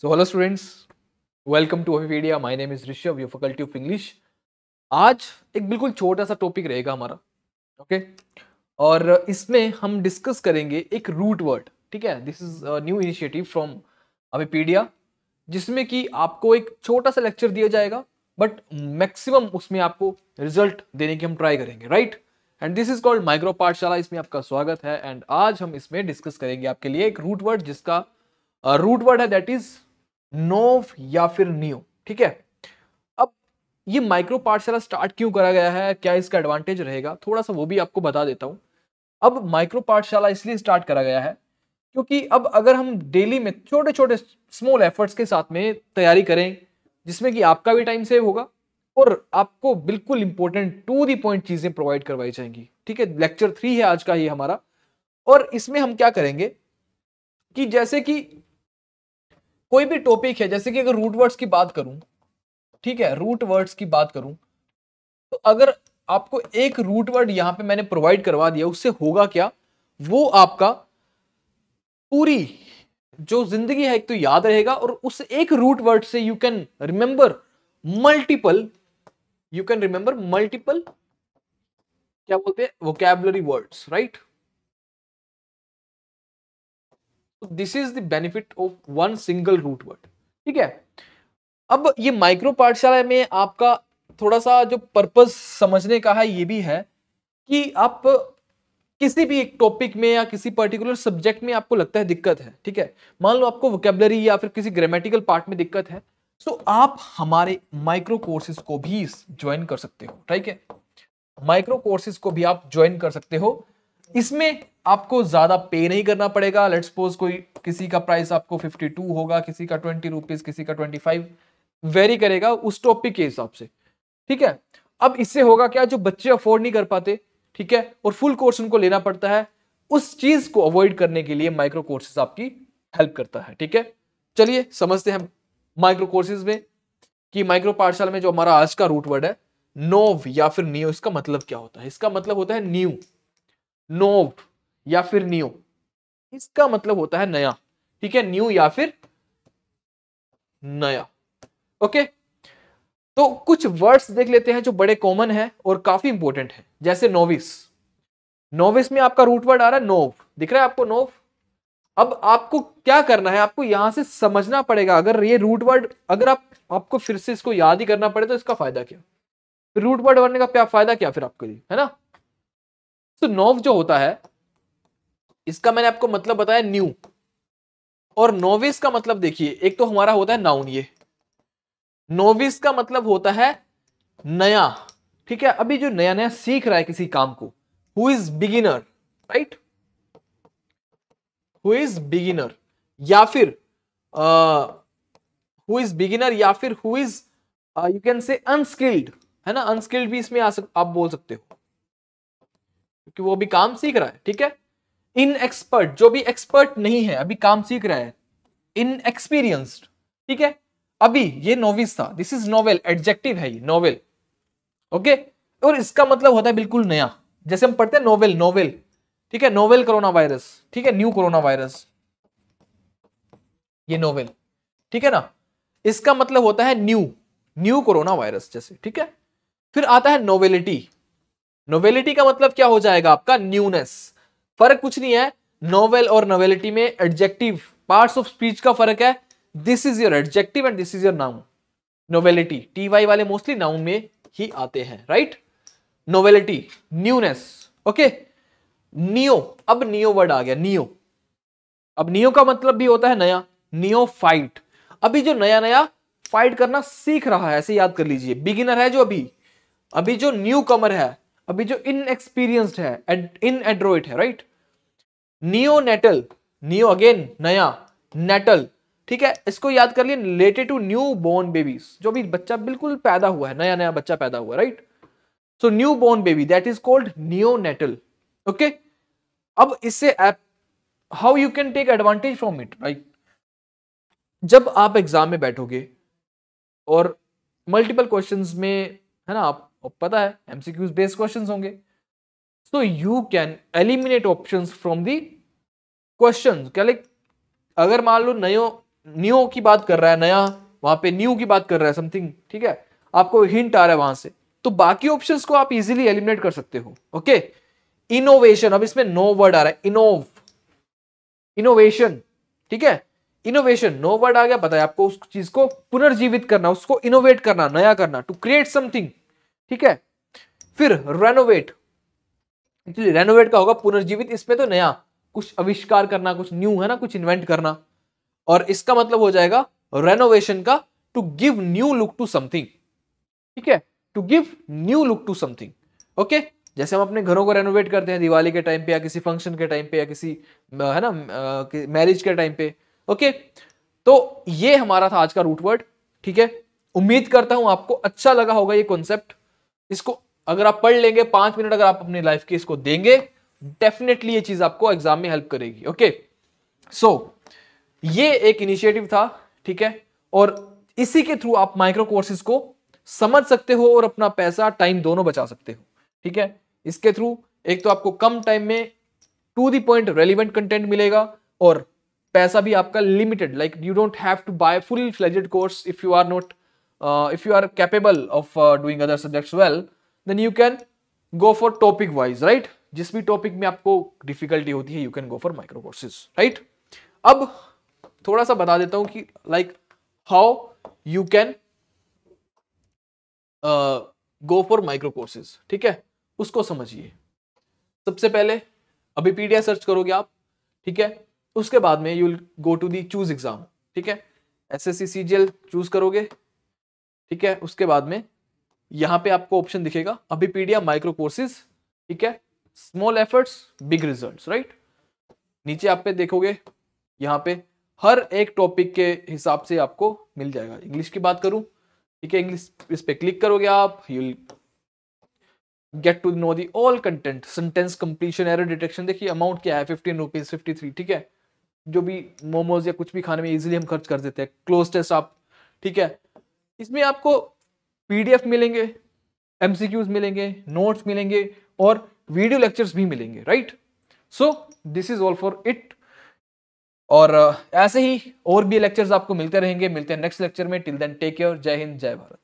So hello students welcome to video my name is Rishabh you faculty of English आज एक बिल्कुल छोटा सा टॉपिक रहेगा हमारा ओके okay? और इसमें हम डिस्कस करेंगे एक रूट वर्ड ठीक है this is new initiative from Avepedia जिसमें कि आपको एक छोटा सा लेक्चर दिया जाएगा बट मैक्सिमम उसमें आपको रिजल्ट देने की हम ट्राई करेंगे right and this is called micro Pathshala इसमें आपका स्वागत है एंड आज हम इसमें डिस्कस करेंगे आपके लिए एक रूट वर्ड जिसका रूट uh, वर्ड है दैट इज नोव या फिर नियो ठीक है अब ये माइक्रो पाठशाला स्टार्ट क्यों करा गया है क्या इसका एडवांटेज रहेगा थोड़ा सा वो भी आपको बता देता हूं अब माइक्रो पाठशाला इसलिए स्टार्ट करा गया है क्योंकि अब अगर हम डेली में छोटे छोटे स्मॉल एफर्ट्स के साथ में तैयारी करें जिसमें कि आपका भी टाइम सेव होगा और आपको बिल्कुल इंपॉर्टेंट टू दी पॉइंट चीजें प्रोवाइड करवाई जाएंगी ठीक है लेक्चर थ्री है आज का ये हमारा और इसमें हम क्या करेंगे कि जैसे कि कोई भी टॉपिक है जैसे कि अगर रूट वर्ड्स की बात करूं ठीक है रूट वर्ड्स की बात करूं तो अगर आपको एक रूट वर्ड यहां पे मैंने प्रोवाइड करवा दिया उससे होगा क्या वो आपका पूरी जो जिंदगी है एक तो याद रहेगा और उस एक रूट वर्ड से you can remember multiple you can remember multiple क्या बोलते हैं vocabulary words right this is the benefit of one single root word ठीक है अब ये माइक्रो पाठशाला में आपका थोड़ा सा जो पर्पस समझने का है ये भी है कि आप किसी भी एक टॉपिक में या किसी पर्टिकुलर सब्जेक्ट में आपको लगता है दिक्कत है ठीक है मान लो आपको वोकेबलरी या फिर किसी ग्रामेटिकल पार्ट में दिक्कत है सो तो आप हमारे माइक्रो कोर्सेज को भी ज्वाइन कर सकते हो ठीक है माइक्रो कोर्सेज को भी आप ज्वाइन कर सकते हो इसमें आपको ज़्यादा पे नहीं करना पड़ेगा लेट सपोज कोई किसी का प्राइस आपको 52 होगा किसी का ट्वेंटी रुपीज़ किसी का 25 वेरी करेगा उस टॉपिक के हिसाब से ठीक है अब इससे होगा क्या जो बच्चे अफोर्ड नहीं कर पाते ठीक है और फुल कोर्स उनको लेना पड़ता है उस चीज को अवॉइड करने के लिए माइक्रो कोर्सेज आपकी हेल्प करता है ठीक है चलिए समझते हैं माइक्रो कोर्सेज में कि माइक्रो पाठशाला में जो हमारा आज का रूट वर्ड है नोव या फिर न्यू इसका मतलब क्या होता है इसका मतलब होता है न्यू नोव या फिर न्यू इसका मतलब होता है नया ठीक है न्यू या फिर नया ओके तो कुछ वर्ड्स देख लेते हैं जो बड़े कॉमन हैं और काफी इंपॉर्टेंट हैं जैसे नोविस नोविस में आपका रूट वर्ड आ रहा है नोव दिख रहा है आपको नोव अब आपको क्या करना है आपको यहां से समझना पड़ेगा अगर ये रूट वर्ड अगर आप आपको फिर से इसको याद ही करना पड़े तो इसका फायदा क्या रूट वर्ड बनने का क्या फायदा क्या फिर आपके लिए है ना तो नोव जो होता है इसका मैंने आपको मतलब बताया न्यू और नोविस का मतलब देखिए एक तो हमारा होता है नाउन ये नोविस का मतलब होता है नया ठीक है अभी जो नया नया सीख रहा है किसी काम को who is beginner right who is beginner या फिर हु इज बिगिनर या फिर who is you can say unskilled है ना अनस्किल्ड भी इसमें आ सक, आप बोल सकते हो क्योंकि वो अभी काम सीख रहा है ठीक है इन एक्सपर्ट जो भी एक्सपर्ट नहीं है अभी काम सीख रहा है इन एक्सपीरियंस्ड ठीक है अभी ये नोविस था दिस इज नोवेल एडजेक्टिव है ये नोवेल ओके और इसका मतलब होता है बिल्कुल नया जैसे हम पढ़ते हैं नोवेल नोवेल ठीक है नोवेल कोरोना वायरस ठीक है न्यू कोरोना वायरस ये नोवेल ठीक है ना इसका मतलब होता है न्यू न्यू कोरोना वायरस जैसे ठीक है फिर आता है नोवेलिटी नोवेलिटी का मतलब क्या हो जाएगा आपका न्यूनेस फर्क कुछ नहीं है नोवेल और नोवेलिटी में एडजेक्टिव पार्ट्स ऑफ स्पीच का फर्क है this is your adjective and this is your noun novelty T Y वाले मोस्टली नाउन में ही आते हैं right novelty newness okay neo अब नियो वर्ड आ गया नियो अब नियो का मतलब भी होता है नया नियो फाइट अभी जो नया नया फाइट करना सीख रहा है ऐसे याद कर लीजिए बिगिनर है जो अभी अभी जो न्यू कमर है अभी जो इनएक्सपीरियंस्ड है इन एड्रोइट है right neonatal neo again नया नेटल ठीक है इसको याद कर लिए related to newborn babies जो भी बच्चा बिल्कुल पैदा हुआ है नया नया बच्चा पैदा हुआ right so newborn baby that is called neonatal okay अब इससे how you can take advantage from it right जब आप एग्जाम में बैठोगे और मल्टीपल क्वेश्चंस में है ना आप और पता है एमसीक्यूज बेस्ड क्वेश्चन होंगे so you can eliminate option from the question क्या लाइक अगर मान लो नयो न्यू की बात कर रहा है नया वहां पे न्यू की बात कर रहा है समथिंग ठीक है आपको हिंट आ रहा है वहां से तो बाकी ऑप्शन को आप इजिली एलिमिनेट कर सकते हो ओके इनोवेशन अब इसमें नो वर्ड आ रहा है इनोव इनोवेशन ठीक है इनोवेशन नो वर्ड आ गया पता है आपको उस चीज को पुनर्जीवित करना उसको इनोवेट करना नया करना टू क्रिएट समथिंग ठीक है फिर रेनोवेट एक्चुअली रेनोवेट का होगा पुनर्जीवित इसमें तो नया कुछ अविष्कार करना कुछ न्यू है ना कुछ इन्वेंट करना और इसका मतलब हो जाएगा रेनोवेशन का to give new look to something ठीक है to give new look to something okay जैसे हम अपने घरों को रेनोवेट करते हैं दिवाली के टाइम पे या किसी फंक्शन के टाइम पे या किसी है ना मैरिज के टाइम पे ओके तो ये हमारा था आज का रूट वर्ड ठीक है उम्मीद करता हूं आपको अच्छा लगा होगा ये कॉन्सेप्ट इसको अगर आप पढ़ लेंगे पांच मिनट अगर आप अपनी लाइफ के इसको देंगे डेफिनेटली ये चीज आपको एग्जाम में हेल्प करेगी ओके सो so, ये एक इनिशिएटिव था ठीक है और इसी के थ्रू आप माइक्रो कोर्सेज को समझ सकते हो और अपना पैसा टाइम दोनों बचा सकते हो ठीक है इसके थ्रू एक तो आपको कम टाइम में to the point relevant content मिलेगा और पैसा भी आपका limited like you don't have to buy full fledged course if you are not uh, if you are capable of uh, doing other subjects well then you can go for topic wise right जिस भी topic में आपको difficulty होती है you can go for micro courses right अब थोड़ा सा बता देता हूं कि like how you can go for micro courses ठीक है उसको समझिए सबसे पहले अभी पीडीएफ सर्च करोगे आप ठीक है उसके बाद में you go to the choose exam ठीक है S S C C G L choose करोगे ठीक है उसके बाद में यहाँ पे आपको ऑप्शन दिखेगा अभिपीडिया माइक्रो कोर्सेज ठीक है small efforts big results right नीचे आप पे देखोगे यहाँ पे हर एक टॉपिक के हिसाब से आपको मिल जाएगा इंग्लिश की बात करूं ठीक है इंग्लिश इस पर क्लिक करोगे आप you'll get to know the all content sentence completion error detection देखिए अमाउंट क्या है फिफ्टीन रुपीज फिफ्टी थ्री ठीक है जो भी मोमोज या कुछ भी खाने में इजिली हम खर्च कर देते हैं क्लोज टेस्ट आप ठीक है इसमें आपको पीडीएफ मिलेंगे एमसीक्यूज मिलेंगे नोट्स मिलेंगे और वीडियो लेक्चर्स भी मिलेंगे right so this is all for it और ऐसे ही और भी लेक्चर्स आपको मिलते रहेंगे मिलते हैं नेक्स्ट लेक्चर में टिल देन टेक केयर जय हिंद जय भारत